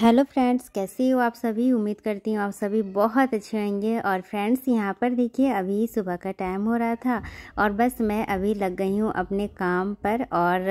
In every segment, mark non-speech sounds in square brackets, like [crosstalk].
hello friends कैसे हो आप सभी उम्मीद करती हूँ आप सभी बहुत अच्छे होंगे और फ्रेंड्स यहाँ पर देखिए अभी सुबह का टाइम हो रहा था और बस मैं अभी लग गई हूँ अपने काम पर और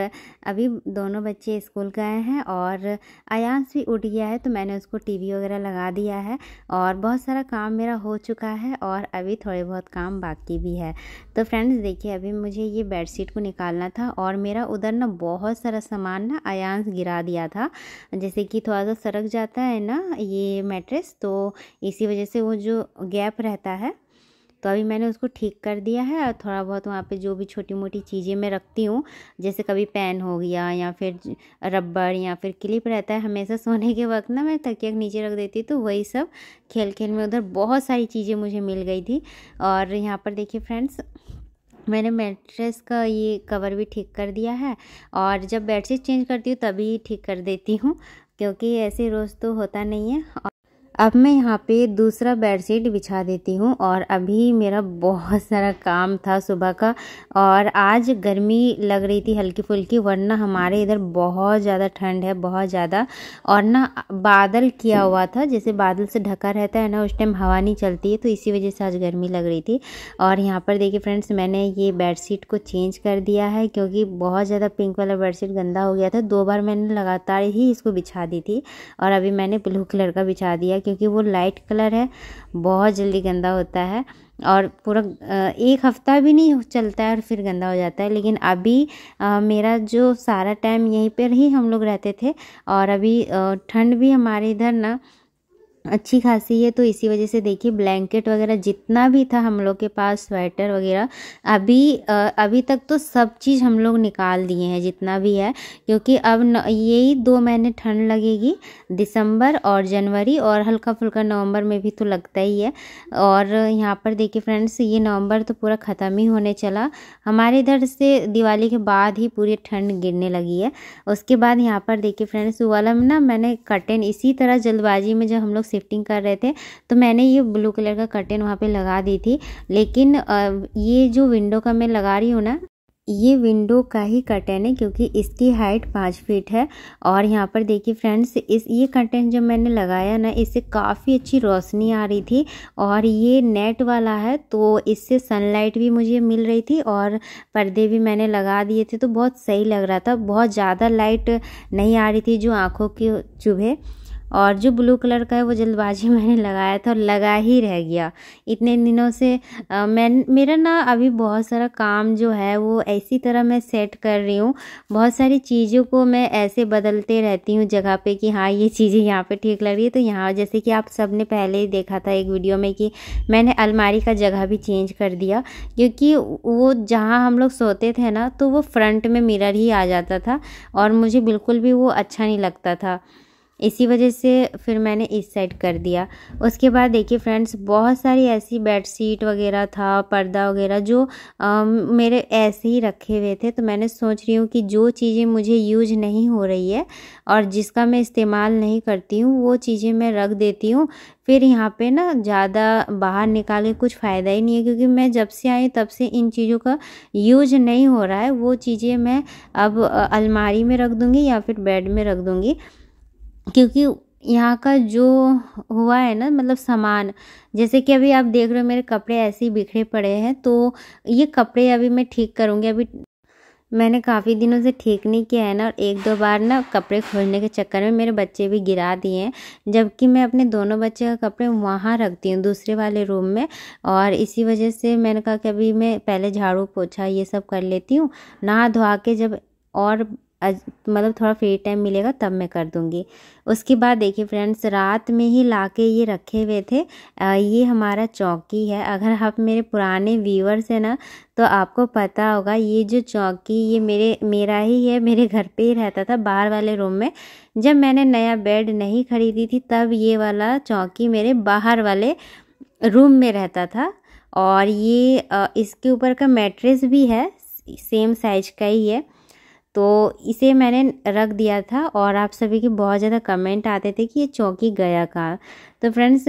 अभी दोनों बच्चे स्कूल गए हैं और अयांश भी उठ गया है तो मैंने उसको टीवी वगैरह लगा दिया है और बहुत सारा काम मेरा हो चुका है और अभी थोड़े बहुत काम बाकी भी है तो फ्रेंड्स देखिए अभी मुझे ये शीट को निकालना था और मेरा उधर ना बहुत सारा सामान ना अयांश गिरा दिया था जैसे कि थोड़ा सा सरक जाता है ना ये मैट्रेस तो इसी वजह से वो जो गैप रहता है तो अभी मैंने उसको ठीक कर दिया है और थोड़ा बहुत वहाँ पे जो भी छोटी मोटी चीज़ें मैं रखती हूँ जैसे कभी पेन हो गया या फिर रबड़ या फिर क्लिप रहता है हमेशा सोने के वक्त ना मैं तकिया के नीचे रख देती तो वही सब खेल खेल में उधर बहुत सारी चीज़ें मुझे मिल गई थी और यहाँ पर देखिए फ्रेंड्स मैंने मैट्रेस का ये कवर भी ठीक कर दिया है और जब बेडशीट चेंज करती हूँ तभी ठीक कर देती हूँ क्योंकि ऐसे रोज़ तो होता नहीं है अब मैं यहाँ पे दूसरा बेडशीट बिछा देती हूँ और अभी मेरा बहुत सारा काम था सुबह का और आज गर्मी लग रही थी हल्की फुल्की वरना हमारे इधर बहुत ज़्यादा ठंड है बहुत ज़्यादा और ना बादल किया हुआ था जैसे बादल से ढका रहता है ना उस टाइम हवा नहीं चलती है तो इसी वजह से आज गर्मी लग रही थी और यहाँ पर देखिए फ्रेंड्स मैंने ये बेड को चेंज कर दिया है क्योंकि बहुत ज़्यादा पिंक वाला बेडशीट गंदा हो गया था दो बार मैंने लगातार ही इसको बिछा दी थी और अभी मैंने ब्लू कलर का बिछा दिया क्योंकि वो लाइट कलर है बहुत जल्दी गंदा होता है और पूरा एक हफ़्ता भी नहीं चलता है और फिर गंदा हो जाता है लेकिन अभी आ, मेरा जो सारा टाइम यहीं पर ही हम लोग रहते थे और अभी ठंड भी हमारे इधर ना अच्छी खासी है तो इसी वजह से देखिए ब्लैंकेट वगैरह जितना भी था हम लोग के पास स्वेटर वगैरह अभी अभी तक तो सब चीज़ हम लोग निकाल दिए हैं जितना भी है क्योंकि अब यही दो महीने ठंड लगेगी दिसंबर और जनवरी और हल्का फुल्का नवंबर में भी तो लगता ही है और यहाँ पर देखिए फ्रेंड्स ये नवंबर तो पूरा ख़त्म ही होने चला हमारे इधर से दिवाली के बाद ही पूरी ठंड गिरने लगी है उसके बाद यहाँ पर देखिए फ्रेंड्स वाला ना मैंने कटेन इसी तरह जल्दबाजी में जब हम लोग शिफ्टिंग कर रहे थे तो मैंने ये ब्लू कलर का कर्टन वहाँ पे लगा दी थी लेकिन ये जो विंडो का मैं लगा रही हूँ ना ये विंडो का ही कर्टन है क्योंकि इसकी हाइट पाँच फीट है और यहाँ पर देखिए फ्रेंड्स इस ये कर्टन जब मैंने लगाया ना इससे काफ़ी अच्छी रोशनी आ रही थी और ये नेट वाला है तो इससे सनलाइट भी मुझे मिल रही थी और पर्दे भी मैंने लगा दिए थे तो बहुत सही लग रहा था बहुत ज़्यादा लाइट नहीं आ रही थी जो आँखों के चुभे और जो ब्लू कलर का है वो जल्दबाजी [laughs] मैंने लगाया था और लगा ही रह गया इतने दिनों से आ, मैं मेरा ना अभी बहुत सारा काम जो है वो ऐसी तरह मैं सेट कर रही हूँ बहुत सारी चीज़ों को मैं ऐसे बदलते रहती हूँ जगह पे कि हाँ ये चीज़ें यहाँ पे ठीक लग रही है तो यहाँ जैसे कि आप सब ने पहले ही देखा था एक वीडियो में कि मैंने अलमारी का जगह भी चेंज कर दिया क्योंकि वो जहाँ हम लोग सोते थे ना तो वो फ्रंट में मिरर ही आ जाता था और मुझे बिल्कुल भी वो अच्छा नहीं लगता था इसी वजह से फिर मैंने इस साइड कर दिया उसके बाद देखिए फ्रेंड्स बहुत सारी ऐसी बेड शीट वगैरह था पर्दा वगैरह जो आ, मेरे ऐसे ही रखे हुए थे तो मैंने सोच रही हूँ कि जो चीज़ें मुझे यूज नहीं हो रही है और जिसका मैं इस्तेमाल नहीं करती हूँ वो चीज़ें मैं रख देती हूँ फिर यहाँ पे ना ज़्यादा बाहर निकाल के कुछ फ़ायदा ही नहीं है क्योंकि मैं जब से आई तब से इन चीज़ों का यूज नहीं हो रहा है वो चीज़ें मैं अब अलमारी में रख दूँगी या फिर बेड में रख दूँगी क्योंकि यहाँ का जो हुआ है ना मतलब सामान जैसे कि अभी आप देख रहे हो मेरे कपड़े ऐसे ही बिखरे पड़े हैं तो ये कपड़े अभी मैं ठीक करूँगी अभी मैंने काफ़ी दिनों से ठीक नहीं किया है ना और एक दो बार ना कपड़े खोलने के चक्कर में मेरे बच्चे भी गिरा दिए हैं जबकि मैं अपने दोनों बच्चे का कपड़े वहाँ रखती हूँ दूसरे वाले रूम में और इसी वजह से मैंने कहा कि अभी मैं पहले झाड़ू पोछा ये सब कर लेती हूँ नहा धोआ के जब और मतलब थोड़ा फ्री टाइम मिलेगा तब मैं कर दूँगी उसके बाद देखिए फ्रेंड्स रात में ही ला के ये रखे हुए थे आ, ये हमारा चौकी है अगर आप हाँ मेरे पुराने व्यूअर्स हैं ना तो आपको पता होगा ये जो चौकी ये मेरे मेरा ही है मेरे घर पे ही रहता था बाहर वाले रूम में जब मैंने नया बेड नहीं खरीदी थी तब ये वाला चौकी मेरे बाहर वाले रूम में रहता था और ये इसके ऊपर का मैट्रेस भी है सेम साइज का ही है तो इसे मैंने रख दिया था और आप सभी के बहुत ज़्यादा कमेंट आते थे कि ये चौकी गया कहाँ तो फ्रेंड्स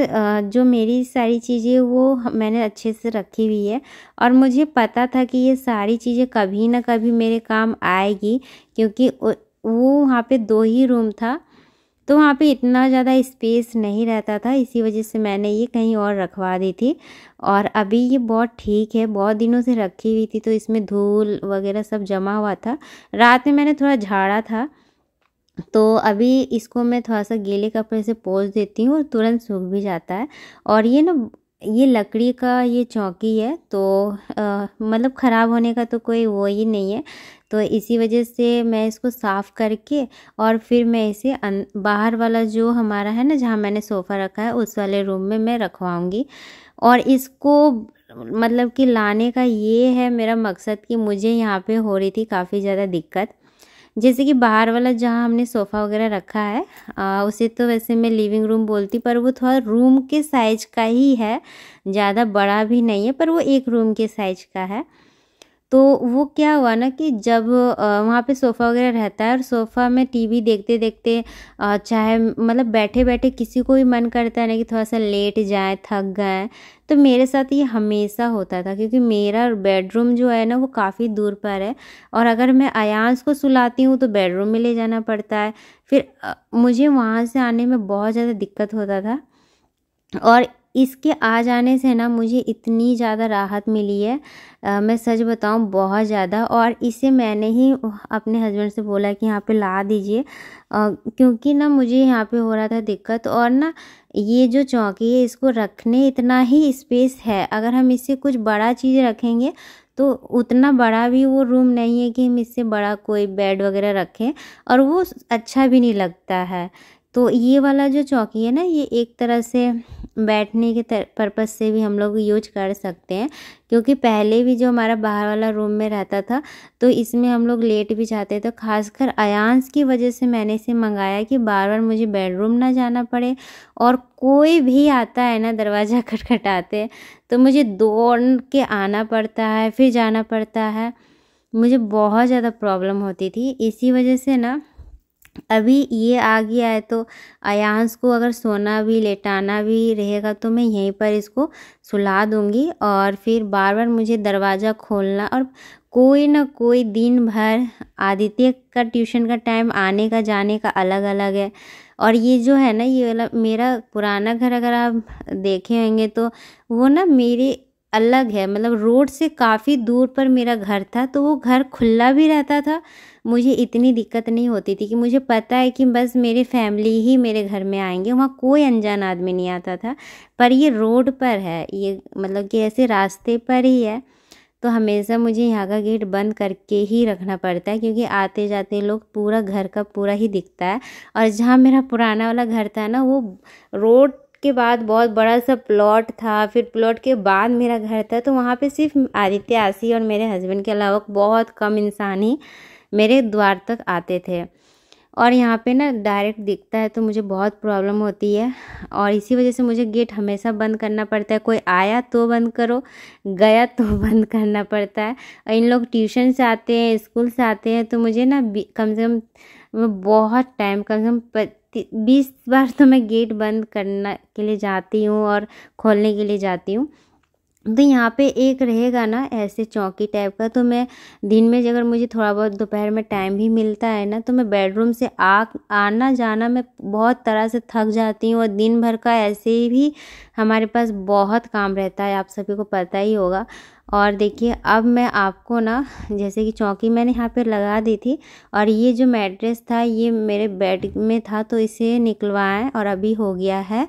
जो मेरी सारी चीज़ें वो मैंने अच्छे से रखी हुई है और मुझे पता था कि ये सारी चीज़ें कभी ना कभी मेरे काम आएगी क्योंकि वो वहाँ पे दो ही रूम था तो वहाँ पे इतना ज़्यादा स्पेस नहीं रहता था इसी वजह से मैंने ये कहीं और रखवा दी थी और अभी ये बहुत ठीक है बहुत दिनों से रखी हुई थी तो इसमें धूल वगैरह सब जमा हुआ था रात में मैंने थोड़ा झाड़ा था तो अभी इसको मैं थोड़ा सा गीले कपड़े से पोस देती हूँ और तुरंत सूख भी जाता है और ये ना ये लकड़ी का ये चौकी है तो मतलब ख़राब होने का तो कोई वो ही नहीं है तो इसी वजह से मैं इसको साफ़ करके और फिर मैं इसे अन, अं, बाहर वाला जो हमारा है ना जहाँ मैंने सोफ़ा रखा है उस वाले रूम में मैं रखवाऊँगी और इसको मतलब कि लाने का ये है मेरा मकसद कि मुझे यहाँ पे हो रही थी काफ़ी ज़्यादा दिक्कत जैसे कि बाहर वाला जहाँ हमने सोफ़ा वगैरह रखा है आ, उसे तो वैसे मैं लिविंग रूम बोलती पर वो थोड़ा रूम के साइज का ही है ज़्यादा बड़ा भी नहीं है पर वो एक रूम के साइज का है तो वो क्या हुआ ना कि जब वहाँ पे सोफ़ा वगैरह रहता है और सोफ़ा में टीवी देखते देखते चाहे मतलब बैठे बैठे किसी को भी मन करता है ना कि थोड़ा सा लेट जाए थक गए तो मेरे साथ ये हमेशा होता था क्योंकि मेरा बेडरूम जो है ना वो काफ़ी दूर पर है और अगर मैं अयांस को सुलाती हूँ तो बेडरूम में ले जाना पड़ता है फिर मुझे वहाँ से आने में बहुत ज़्यादा दिक्कत होता था और इसके आ जाने से ना मुझे इतनी ज़्यादा राहत मिली है आ, मैं सच बताऊँ बहुत ज़्यादा और इसे मैंने ही अपने हस्बैंड से बोला कि यहाँ पे ला दीजिए क्योंकि ना मुझे यहाँ पे हो रहा था दिक्कत और ना ये जो चौकी है इसको रखने इतना ही स्पेस है अगर हम इससे कुछ बड़ा चीज़ रखेंगे तो उतना बड़ा भी वो रूम नहीं है कि हम इससे बड़ा कोई बेड वगैरह रखें और वो अच्छा भी नहीं लगता है तो ये वाला जो चौकी है ना ये एक तरह से बैठने के पर्पज़ से भी हम लोग यूज कर सकते हैं क्योंकि पहले भी जो हमारा बाहर वाला रूम में रहता था तो इसमें हम लोग लेट भी जाते तो खासकर अयांस की वजह से मैंने इसे मंगाया कि बार बार मुझे बेडरूम ना जाना पड़े और कोई भी आता है ना दरवाज़ा [laughs] खटखटाते तो मुझे दौड़ के आना पड़ता है फिर जाना पड़ता है मुझे बहुत ज़्यादा प्रॉब्लम होती थी इसी वजह से ना अभी ये आ गया है तो अयांश को अगर सोना भी लेटाना भी रहेगा तो मैं यहीं पर इसको सुला दूंगी और फिर बार बार मुझे दरवाज़ा खोलना और कोई ना कोई दिन भर आदित्य का ट्यूशन का टाइम आने का जाने का अलग अलग है और ये जो है ना ये वाला मेरा पुराना घर अगर आप देखे होंगे तो वो ना मेरे अलग है मतलब रोड से काफ़ी दूर पर मेरा घर था तो वो घर खुला भी रहता था मुझे इतनी दिक्कत नहीं होती थी कि मुझे पता है कि बस मेरे फैमिली ही मेरे घर में आएंगे वहाँ कोई अनजान आदमी नहीं आता था पर ये रोड पर है ये मतलब कि ऐसे रास्ते पर ही है तो हमेशा मुझे यहाँ का गेट बंद करके ही रखना पड़ता है क्योंकि आते जाते लोग पूरा घर का पूरा ही दिखता है और जहाँ मेरा पुराना वाला घर था ना वो रोड के बाद बहुत बड़ा सा प्लॉट था फिर प्लॉट के बाद मेरा घर था तो वहाँ पे सिर्फ आदित्य आशी और मेरे हस्बैंड के अलावा बहुत कम इंसान ही मेरे द्वार तक आते थे और यहाँ पे ना डायरेक्ट दिखता है तो मुझे बहुत प्रॉब्लम होती है और इसी वजह से मुझे गेट हमेशा बंद करना पड़ता है कोई आया तो बंद करो गया तो [laughs] बंद करना पड़ता है और इन लोग ट्यूशन से आते हैं स्कूल से आते हैं तो मुझे ना कम से कम बहुत टाइम कम से कम बीस बार तो मैं गेट बंद करना के लिए जाती हूँ और खोलने के लिए जाती हूँ तो यहाँ पे एक रहेगा ना ऐसे चौकी टाइप का तो मैं दिन में अगर मुझे थोड़ा बहुत दोपहर में टाइम भी मिलता है ना तो मैं बेडरूम से आ आना जाना मैं बहुत तरह से थक जाती हूँ और दिन भर का ऐसे ही भी हमारे पास बहुत काम रहता है आप सभी को पता ही होगा और देखिए अब मैं आपको ना जैसे कि चौकी मैंने यहाँ पर लगा दी थी और ये जो मेट्रेस था ये मेरे बेड में था तो इसे निकलवाएं और अभी हो गया है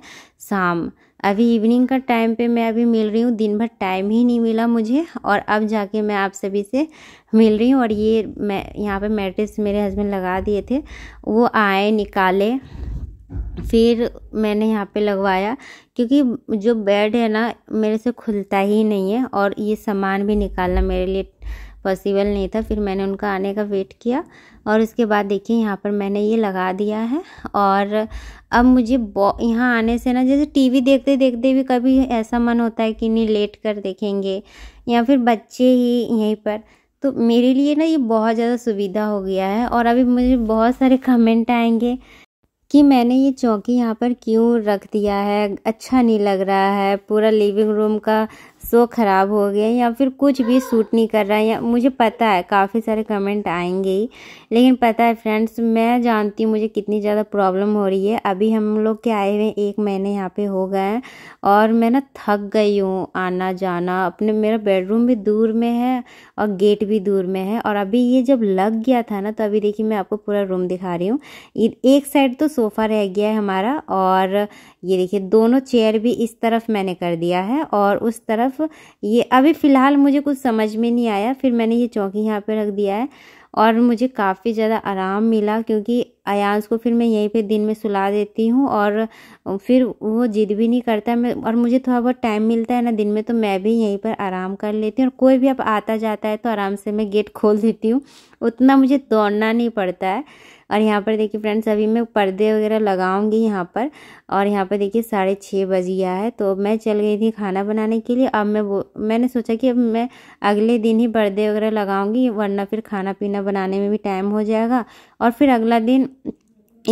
शाम अभी इवनिंग का टाइम पे मैं अभी मिल रही हूँ दिन भर टाइम ही नहीं मिला मुझे और अब जाके मैं आप सभी से मिल रही हूँ और ये मैं यहाँ पे मैट्रिक्स मेरे हस्बैंड लगा दिए थे वो आए निकाले फिर मैंने यहाँ पे लगवाया क्योंकि जो बेड है ना मेरे से खुलता ही नहीं है और ये सामान भी निकालना मेरे लिए पॉसिबल नहीं था फिर मैंने उनका आने का वेट किया और उसके बाद देखिए यहाँ पर मैंने ये लगा दिया है और अब मुझे यहाँ आने से ना जैसे टीवी देखते देखते भी कभी ऐसा मन होता है कि नहीं लेट कर देखेंगे या फिर बच्चे ही यहीं पर तो मेरे लिए ना ये बहुत ज़्यादा सुविधा हो गया है और अभी मुझे बहुत सारे कमेंट आएंगे कि मैंने ये चौकी यहाँ पर क्यों रख दिया है अच्छा नहीं लग रहा है पूरा लिविंग रूम का सो ख़राब हो गया या फिर कुछ भी सूट नहीं कर रहा है या मुझे पता है काफ़ी सारे कमेंट आएंगे ही लेकिन पता है फ्रेंड्स मैं जानती हूँ मुझे कितनी ज़्यादा प्रॉब्लम हो रही है अभी हम लोग के आए हुए एक महीने यहाँ पे हो गए हैं और मैं ना थक गई हूँ आना जाना अपने मेरा बेडरूम भी दूर में है और गेट भी दूर में है और अभी ये जब लग गया था ना तो अभी देखिए मैं आपको पूरा रूम दिखा रही हूँ एक साइड तो सोफ़ा रह गया है हमारा और ये देखिए दोनों चेयर भी इस तरफ मैंने कर दिया है और उस तरफ तरफ ये अभी फ़िलहाल मुझे कुछ समझ में नहीं आया फिर मैंने ये चौकी यहाँ पे रख दिया है और मुझे काफ़ी ज़्यादा आराम मिला क्योंकि अयांस को फिर मैं यहीं पे दिन में सुला देती हूँ और फिर वो जिद भी नहीं करता मैं और मुझे थोड़ा बहुत टाइम मिलता है ना दिन में तो मैं भी यहीं पर आराम कर लेती हूँ और कोई भी अब आता जाता है तो आराम से मैं गेट खोल देती हूँ उतना मुझे दौड़ना नहीं पड़ता है और यहाँ पर देखिए फ्रेंड्स अभी मैं पर्दे वगैरह लगाऊंगी यहाँ पर और यहाँ पर देखिए साढ़े छः बज गया है तो मैं चल गई थी खाना बनाने के लिए अब मैं वो मैंने सोचा कि अब मैं अगले दिन ही पर्दे वगैरह लगाऊंगी वरना फिर खाना पीना बनाने में भी टाइम हो जाएगा और फिर अगला दिन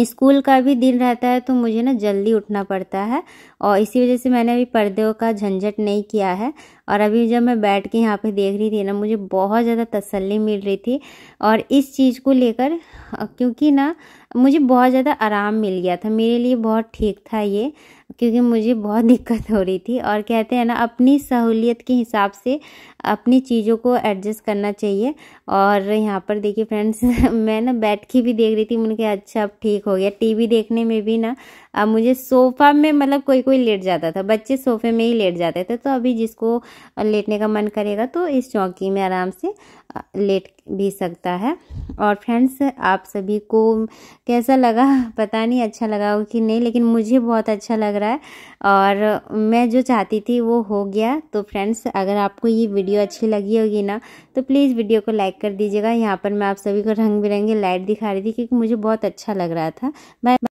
स्कूल का भी दिन रहता है तो मुझे ना जल्दी उठना पड़ता है और इसी वजह से मैंने अभी पर्दों का झंझट नहीं किया है और अभी जब मैं बैठ के यहाँ पे देख रही थी ना मुझे बहुत ज़्यादा तसल्ली मिल रही थी और इस चीज़ को लेकर क्योंकि ना मुझे बहुत ज़्यादा आराम मिल गया था मेरे लिए बहुत ठीक था ये क्योंकि मुझे बहुत दिक्कत हो रही थी और कहते हैं ना अपनी सहूलियत के हिसाब से अपनी चीज़ों को एडजस्ट करना चाहिए और यहाँ पर देखिए फ्रेंड्स [laughs] मैं ना बैठ के भी देख रही थी मैंने कहा अच्छा अब ठीक हो गया टीवी देखने में भी ना अब मुझे सोफ़ा में मतलब कोई कोई लेट जाता था बच्चे सोफ़े में ही लेट जाते थे तो अभी जिसको लेटने का मन करेगा तो इस चौकी में आराम से लेट भी सकता है और फ्रेंड्स आप सभी को कैसा लगा पता नहीं अच्छा लगा हो कि नहीं लेकिन मुझे बहुत अच्छा लग रहा है और मैं जो चाहती थी वो हो गया तो फ्रेंड्स अगर आपको ये वीडियो अच्छी लगी होगी ना तो प्लीज़ वीडियो को लाइक कर दीजिएगा यहाँ पर मैं आप सभी को रंग बिरंगे लाइट दिखा रही थी क्योंकि मुझे बहुत अच्छा लग रहा था बाय